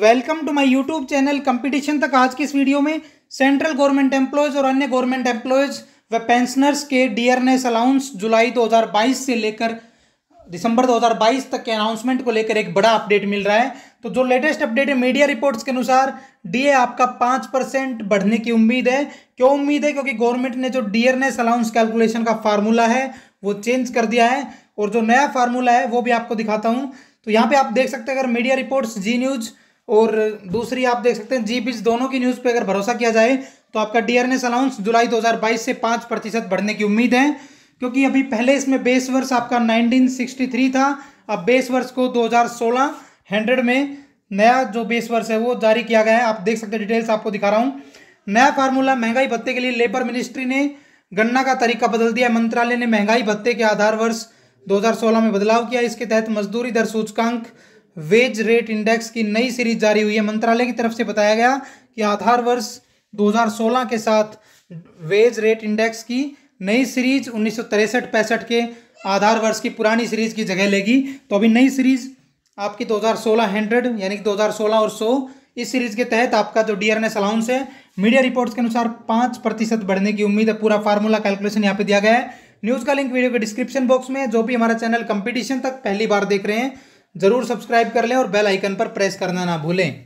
welcome to my YouTube channel competition तक आज की इस वीडियो में सेंट्रल गवर्नमेंट एम्प्लॉयज़ और अन्य गवर्नमेंट एम्प्लॉयज़ व पेंशनर्स के डीआरएनएस अलाउंस जुलाई 2022 से लेकर दिसंबर 2022 तक के अनाउंसमेंट को लेकर एक बड़ा अपडेट मिल रहा है तो जो लेटेस्ट अपडेट है मीडिया रिपोर्ट्स के अनुसार डीए आपका पाँच परसेंट बढ़ने की उम्मीद है क्यों उम्मीद है क्योंकि गवर्नमेंट ने जो डीआरएनएस अलाउंस कैलकुलेशन का फार्मूला है वो चेंज कर दिया है और जो नया फार्मूला है वो भी आपको दिखाता हूँ तो यहाँ पे आप देख सकते हैं अगर मीडिया रिपोर्ट्स जी न्यूज़ और दूसरी आप देख सकते हैं जी बीज दोनों की न्यूज़ पे अगर भरोसा किया जाए तो आपका डी अलाउंस जुलाई 2022 से पाँच प्रतिशत बढ़ने की उम्मीद है क्योंकि अभी पहले इसमें बेस वर्ष आपका 1963 था अब बेस वर्ष को 2016 हंड्रेड में नया जो बेस वर्ष है वो जारी किया गया है आप देख सकते हैं डिटेल्स आपको दिखा रहा हूँ नया फार्मूला महंगाई भत्ते के लिए लेबर मिनिस्ट्री ने गणना का तरीका बदल दिया मंत्रालय ने महंगाई भत्ते के आधार वर्ष 2016 में बदलाव किया इसके तहत मजदूरी दर सूचकांक वेज रेट इंडेक्स की नई सीरीज जारी हुई है मंत्रालय की तरफ से बताया गया कि आधार वर्ष 2016 के साथ वेज रेट इंडेक्स की नई सीरीज उन्नीस सौ के आधार वर्ष की पुरानी सीरीज की जगह लेगी तो अभी नई सीरीज आपकी 2016 हंड्रेड यानी कि 2016 और 100 इस सीरीज के तहत आपका जो डी आर अलाउंस है मीडिया रिपोर्ट्स के अनुसार पाँच प्रतिशत बढ़ने की उम्मीद है पूरा फार्मूला कैलकुलेशन यहाँ पे दिया गया है न्यूज़ का लिंक वीडियो के डिस्क्रिप्शन बॉक्स में जो भी हमारा चैनल कंपटीशन तक पहली बार देख रहे हैं ज़रूर सब्सक्राइब कर लें और बेल आइकन पर प्रेस करना ना भूलें